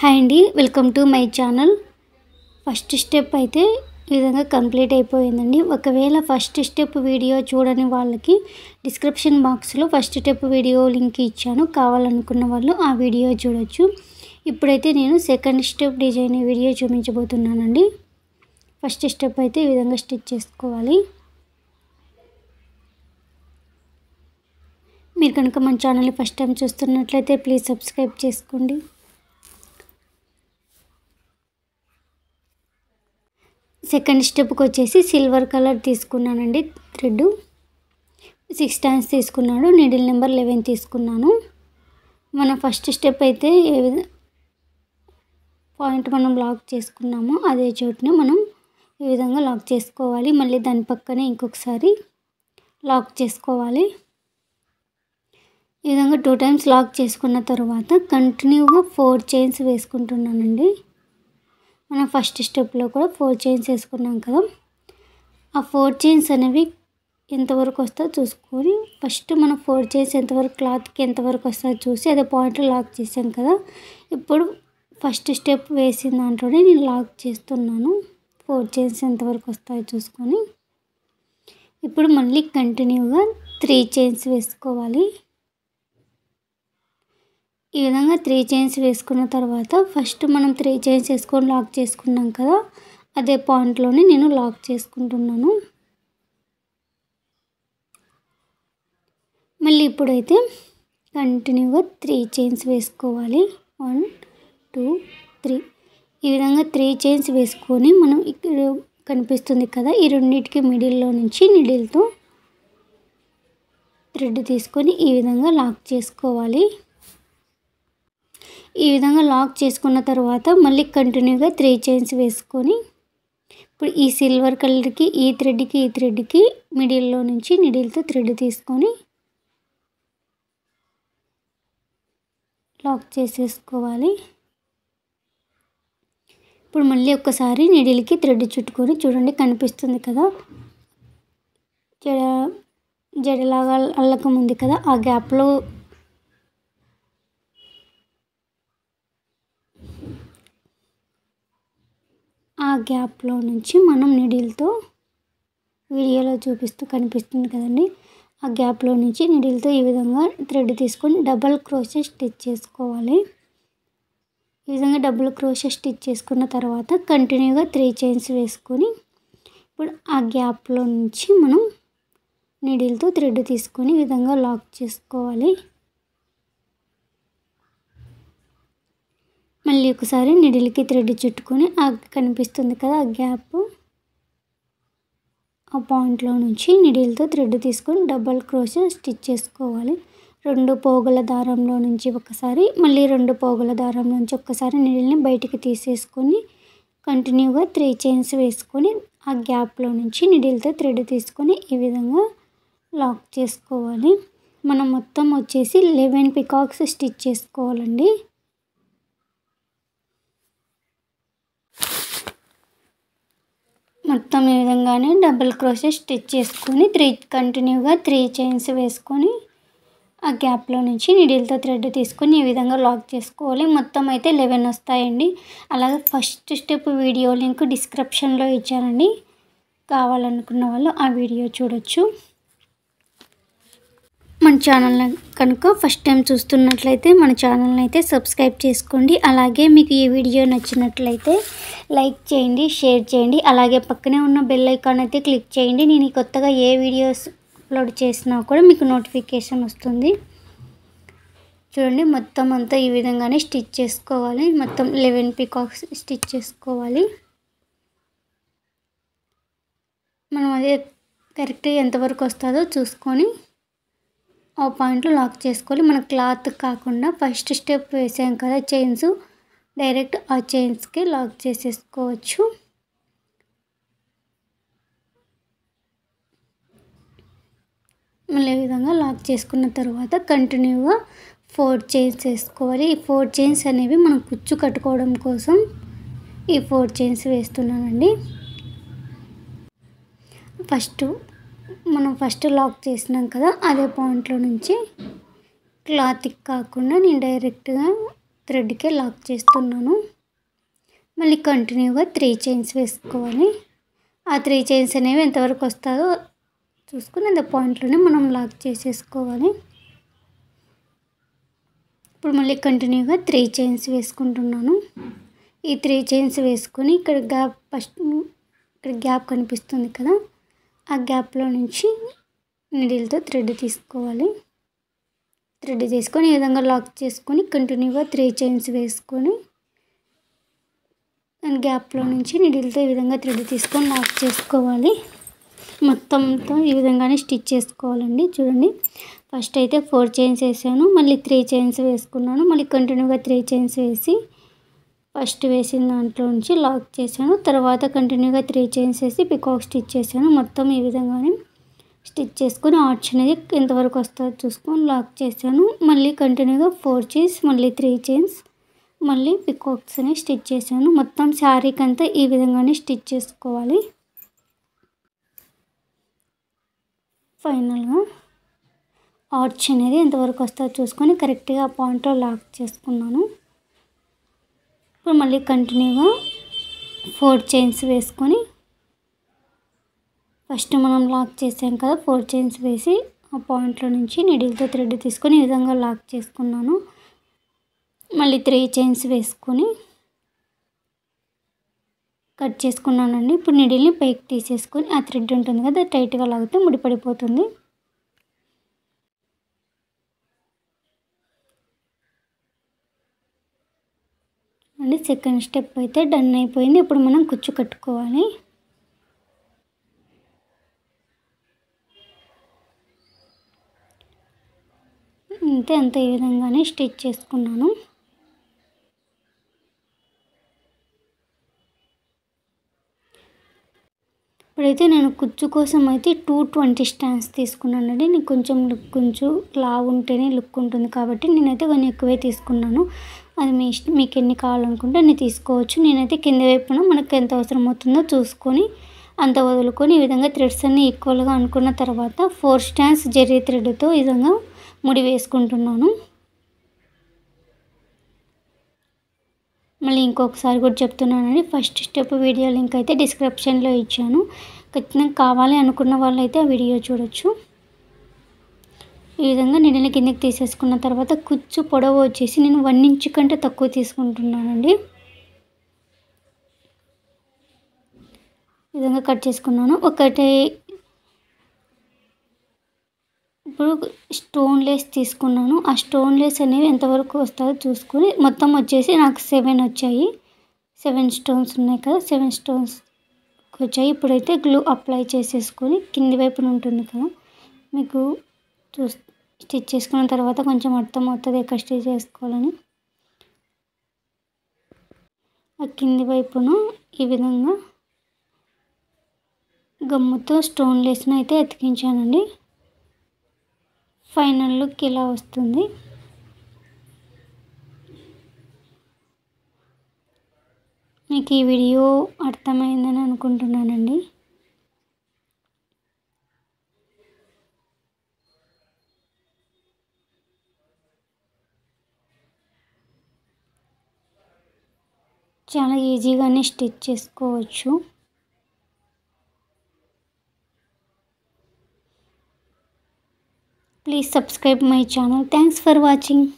hi అండి welcome to my channel first step అయితే ఈ విధంగా కంప్లీట్ అయిపోయిందండి ఒకవేళ ఫస్ట్ స్టెప్ వీడియో చూడని వాళ్ళకి డిస్క్రిప్షన్ బాక్స్లో ఫస్ట్ స్టెప్ వీడియో లింక్ ఇచ్చాను కావాలనుకున్న వాళ్ళు ఆ వీడియో చూడొచ్చు ఇప్పుడైతే నేను సెకండ్ స్టెప్ డిజైన్ వీడియో చూపించబోతున్నానండి ఫస్ట్ స్టెప్ అయితే ఈ విధంగా స్టిచ్ చేసుకోవాలి మీరు కనుక మన ఛానల్ని ఫస్ట్ టైం చూస్తున్నట్లయితే ప్లీజ్ సబ్స్క్రైబ్ చేసుకోండి సెకండ్ స్టెప్కి వచ్చేసి సిల్వర్ కలర్ తీసుకున్నానండి థ్రెడ్ సిక్స్ టైమ్స్ తీసుకున్నాడు నీడిల్ నెంబర్ లెవెన్ తీసుకున్నాను మన ఫస్ట్ స్టెప్ అయితే ఏ విధ పాయింట్ మనం లాక్ చేసుకున్నామో అదే చోటుని మనం ఈ విధంగా లాక్ చేసుకోవాలి మళ్ళీ దాని పక్కనే ఇంకొకసారి లాక్ చేసుకోవాలి ఈ విధంగా టూ టైమ్స్ లాక్ చేసుకున్న తర్వాత కంటిన్యూగా ఫోర్ చైన్స్ వేసుకుంటున్నానండి మనం ఫస్ట్ స్టెప్లో కూడా ఫోర్ చైన్స్ వేసుకున్నాం కదా ఆ ఫోర్ చైన్స్ అనేవి ఎంతవరకు వస్తుందో చూసుకొని ఫస్ట్ మనం ఫోర్ చైన్స్ ఎంతవరకు క్లాత్కి ఎంతవరకు వస్తుందో చూసి అదే పాయింట్ లాక్ చేసాం కదా ఇప్పుడు ఫస్ట్ స్టెప్ వేసిన దాంట్లోనే నేను లాక్ చేస్తున్నాను ఫోర్ చైన్స్ ఎంతవరకు వస్తాయో చూసుకొని ఇప్పుడు మళ్ళీ కంటిన్యూగా త్రీ చైన్స్ వేసుకోవాలి ఈ విధంగా త్రీ చైన్స్ వేసుకున్న తర్వాత ఫస్ట్ మనం త్రీ చైన్స్ వేసుకొని లాక్ చేసుకున్నాం కదా అదే పాయింట్లోనే నేను లాక్ చేసుకుంటున్నాను మళ్ళీ ఇప్పుడైతే కంటిన్యూగా త్రీ చైన్స్ వేసుకోవాలి వన్ టూ త్రీ ఈ విధంగా త్రీ చైన్స్ వేసుకొని మనం ఇక్కడ కనిపిస్తుంది కదా ఈ రెండింటికి మిడిల్లో నుంచి నిడిల్తో థ్రెడ్ తీసుకొని ఈ విధంగా లాక్ చేసుకోవాలి ఈ విధంగా లాక్ చేసుకున్న తర్వాత మళ్ళీ కంటిన్యూగా త్రీ చైన్స్ వేసుకొని ఇప్పుడు ఈ సిల్వర్ కలర్కి ఈ థ్రెడ్కి ఈ థ్రెడ్కి మిడిల్లో నుంచి నిడిల్తో థ్రెడ్ తీసుకొని లాక్ చేసేసుకోవాలి ఇప్పుడు మళ్ళీ ఒక్కసారి నిడిల్కి థ్రెడ్ చుట్టుకొని చూడండి కనిపిస్తుంది కదా జడ జడలాగా ఉంది కదా ఆ గ్యాప్లో గ్యాప్లో నుంచి మనం నీడిల్తో వీడియోలో చూపిస్తూ కనిపిస్తుంది కదండి ఆ గ్యాప్లో నుంచి నీడిల్తో ఈ విధంగా థ్రెడ్ తీసుకొని డబల్ క్రోషే స్టిచ్ చేసుకోవాలి ఈ విధంగా డబుల్ క్రోషే స్టిచ్ చేసుకున్న తర్వాత కంటిన్యూగా త్రీ చైన్స్ వేసుకొని ఇప్పుడు ఆ గ్యాప్లో నుంచి మనం నీడిల్తో థ్రెడ్ తీసుకొని ఈ విధంగా లాక్ చేసుకోవాలి మళ్ళీ ఒకసారి నిడిలికి థ్రెడ్ చుట్టుకొని ఆ కనిపిస్తుంది కదా ఆ గ్యాప్ ఆ పాయింట్లో నుంచి నిడిల్తో థ్రెడ్ తీసుకొని డబల్ క్రోషే స్టిచ్ చేసుకోవాలి రెండు పోగుల దారంలో నుంచి ఒకసారి మళ్ళీ రెండు పోగుల దారంలో నుంచి ఒకసారి నిడిల్ని బయటికి తీసేసుకొని కంటిన్యూగా త్రీ చైన్స్ వేసుకొని ఆ గ్యాప్లో నుంచి నిడిల్తో థ్రెడ్ తీసుకొని ఈ విధంగా లాక్ చేసుకోవాలి మనం మొత్తం వచ్చేసి లెవెన్ పికాక్స్ స్టిచ్ చేసుకోవాలండి మొత్తం ఈ విధంగానే డబుల్ క్రోషే స్టిచ్ చేసుకొని త్రీ కంటిన్యూగా త్రీ చైన్స్ వేసుకొని ఆ గ్యాప్లో నుంచి నీడిల్తో థ్రెడ్ తీసుకొని ఈ విధంగా లాక్ చేసుకోవాలి మొత్తం అయితే లెవెన్ వస్తాయండి అలాగే ఫస్ట్ స్టెప్ వీడియో లింక్ డిస్క్రిప్షన్లో ఇచ్చానండి కావాలనుకున్న వాళ్ళు ఆ వీడియో చూడొచ్చు మన ఛానల్ కనుక ఫస్ట్ టైం చూస్తున్నట్లయితే మన ఛానల్ని అయితే సబ్స్క్రైబ్ చేసుకోండి అలాగే మీకు ఈ వీడియో నచ్చినట్లయితే లైక్ చేయండి షేర్ చేయండి అలాగే పక్కనే ఉన్న బెల్ ఐకాన్ అయితే క్లిక్ చేయండి నేను కొత్తగా ఏ వీడియోస్ అప్లోడ్ చేసినా కూడా మీకు నోటిఫికేషన్ వస్తుంది చూడండి మొత్తం అంతా ఈ విధంగానే స్టిచ్ చేసుకోవాలి మొత్తం లెవెన్ పికాక్స్ స్టిచ్ చేసుకోవాలి మనం అదే కరెక్ట్గా ఎంతవరకు వస్తుందో చూసుకొని ఆ పాయింట్లో లాక్ చేసుకోవాలి మన క్లాత్ కాకుండా ఫస్ట్ స్టెప్ వేసాం కదా చైన్స్ డైరెక్ట్ ఆ చైన్స్కి లాక్ చేసేసుకోవచ్చు మళ్ళీ విధంగా లాక్ చేసుకున్న తర్వాత కంటిన్యూగా ఫోర్ చైన్స్ వేసుకోవాలి ఈ ఫోర్ చైన్స్ అనేవి మనం కుచ్చు కట్టుకోవడం కోసం ఈ ఫోర్ చైన్స్ వేస్తున్నానండి ఫస్ట్ మనం ఫస్ట్ లాక్ చేసినాం కదా అదే పాయింట్లో నుంచి క్లాత్కి కాకుండా నేను డైరెక్ట్గా థ్రెడ్కే లాక్ చేస్తున్నాను మళ్ళీ కంటిన్యూగా త్రీ చైన్స్ వేసుకోవాలి ఆ త్రీ చైన్స్ అనేవి ఎంతవరకు వస్తుందో చూసుకుని అంత పాయింట్లోనే మనం లాక్ చేసేసుకోవాలి ఇప్పుడు మళ్ళీ కంటిన్యూగా త్రీ చైన్స్ వేసుకుంటున్నాను ఈ త్రీ చైన్స్ వేసుకొని ఇక్కడ గ్యాప్ ఫస్ట్ ఇక్కడ గ్యాప్ కనిపిస్తుంది కదా ఆ గ్యాప్లో నుంచి నీడిల్తో థ్రెడ్ తీసుకోవాలి థ్రెడ్ తీసుకొని ఈ విధంగా లాక్ చేసుకొని కంటిన్యూగా త్రీ చైన్స్ వేసుకొని దాని గ్యాప్లో నుంచి నీడిల్తో ఈ విధంగా థ్రెడ్ తీసుకొని లాక్ చేసుకోవాలి మొత్తంతో ఈ విధంగానే స్టిచ్ చేసుకోవాలండి చూడండి ఫస్ట్ అయితే ఫోర్ చైన్స్ వేసాను మళ్ళీ త్రీ చైన్స్ వేసుకున్నాను మళ్ళీ కంటిన్యూగా త్రీ చైన్స్ వేసి ఫస్ట్ వేసిన దాంట్లో నుంచి లాక్ చేశాను తర్వాత కంటిన్యూగా త్రీ చైన్స్ వేసి పికాక్ స్టిచ్ చేశాను మొత్తం ఈ విధంగానే స్టిచ్ చేసుకొని ఆర్చ్ అనేది ఎంతవరకు వస్తుందో చూసుకొని లాక్ చేశాను మళ్ళీ కంటిన్యూగా ఫోర్ చైన్స్ మళ్ళీ త్రీ చైన్స్ మళ్ళీ పికాక్స్ అనేవి స్టిచ్ చేశాను మొత్తం శారీకి అంతా ఈ విధంగానే స్టిచ్ చేసుకోవాలి ఫైనల్గా ఆర్చ్ అనేది ఎంతవరకు వస్తుందో చూసుకొని కరెక్ట్గా ఆ పాయింట్లో లాక్ చేసుకున్నాను ఇప్పుడు మళ్ళీ కంటిన్యూగా ఫోర్ చైన్స్ వేసుకొని ఫస్ట్ మనం లాక్ చేసాం కదా ఫోర్ చైన్స్ వేసి ఆ పాయింట్లో నుంచి నెడిల్తో థ్రెడ్ తీసుకొని ఈ విధంగా లాక్ చేసుకున్నాను మళ్ళీ త్రీ చైన్స్ వేసుకొని కట్ చేసుకున్నానండి ఇప్పుడు నెడిల్ని పైకి తీసేసుకొని ఆ థ్రెడ్ ఉంటుంది కదా టైట్గా లాగితే ముడిపడిపోతుంది అండ్ సెకండ్ స్టెప్ అయితే డన్ అయిపోయింది ఇప్పుడు మనం కుచ్చు కట్టుకోవాలి అంతే అంత ఈ విధంగానే స్టిచ్ చేసుకున్నాను ఇప్పుడైతే నేను కుచ్చు కోసం అయితే టూ ట్వంటీ స్టాండ్స్ తీసుకున్నాను అండి నేను కొంచెం లుక్ కొంచెం లావు ఉంటేనే లుక్ ఉంటుంది కాబట్టి నేనైతే కొన్ని ఎక్కువే తీసుకున్నాను అది మీ ఇష్టం మీకు ఎన్ని కావాలనుకుంటే అన్ని తీసుకోవచ్చు నేనైతే కింద వైపున మనకు ఎంత అవసరం అవుతుందో చూసుకొని అంత వదులుకొని ఈ విధంగా థ్రెడ్స్ అన్ని ఈక్వల్గా అనుకున్న తర్వాత ఫోర్ స్టాన్స్ జెర్రీ థ్రెడ్తో ఈ విధంగా ముడి వేసుకుంటున్నాను మళ్ళీ ఇంకొకసారి కూడా చెప్తున్నానండి ఫస్ట్ స్టెప్ వీడియో లింక్ అయితే డిస్క్రిప్షన్లో ఇచ్చాను ఖచ్చితంగా కావాలి అనుకున్న వాళ్ళైతే ఆ వీడియో చూడొచ్చు ఈ విధంగా నీళ్ళని కిందకి తీసేసుకున్న తర్వాత కుచ్చు పొడవు వచ్చేసి నేను వన్ ఇంచ్ కంటే తక్కువ తీసుకుంటున్నానండి ఈ విధంగా కట్ చేసుకున్నాను ఒకటి ఇప్పుడు స్టోన్ లేస్ తీసుకున్నాను ఆ స్టోన్ లేస్ అనేవి ఎంతవరకు వస్తుందో చూసుకుని మొత్తం వచ్చేసి నాకు సెవెన్ వచ్చాయి సెవెన్ స్టోన్స్ ఉన్నాయి కదా సెవెన్ స్టోన్స్ వచ్చాయి ఇప్పుడైతే గ్లూ అప్లై చేసేసుకొని కింది వైపున ఉంటుంది కదా మీకు చూ స్టిచ్ చేసుకున్న తర్వాత కొంచెం అర్థం అవుతుంది ఎక్కడ స్టిచ్ చేసుకోవాలని ఆ కింది వైపును ఈ విధంగా గమ్ముతో స్టోన్ లేసిన అయితే ఎతికించానండి ఫైనల్ లుక్ ఇలా వస్తుంది మీకు ఈ వీడియో అర్థమైందని అనుకుంటున్నానండి చాలా ఈజీగానే స్టిచ్ చేసుకోవచ్చు please subscribe my channel thanks for watching